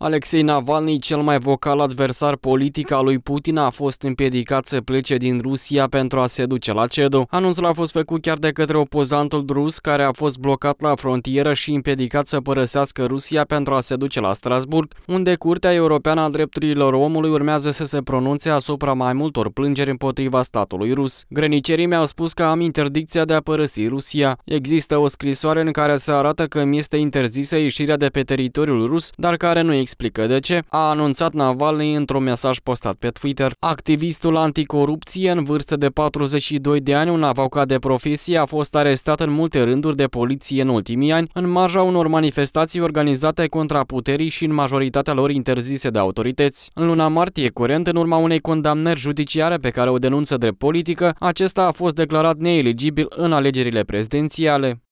Alexei Navalny, cel mai vocal adversar politic al lui Putin, a fost împiedicat să plece din Rusia pentru a se duce la Cedo. Anunțul a fost făcut chiar de către opozantul rus, care a fost blocat la frontieră și împiedicat să părăsească Rusia pentru a se duce la Strasburg, unde Curtea Europeană a Drepturilor Omului urmează să se pronunțe asupra mai multor plângeri împotriva statului rus. Grănicerii mi-au spus că am interdicția de a părăsi Rusia. Există o scrisoare în care se arată că mi este interzisă ieșirea de pe teritoriul rus, dar care nu există explică de ce, a anunțat Navalny într-un mesaj postat pe Twitter. Activistul anticorupție în vârstă de 42 de ani, un avocat de profesie, a fost arestat în multe rânduri de poliție în ultimii ani, în marja unor manifestații organizate contra puterii și în majoritatea lor interzise de autorități. În luna martie curent, în urma unei condamnări judiciare pe care o denunță drept politică, acesta a fost declarat neeligibil în alegerile prezidențiale.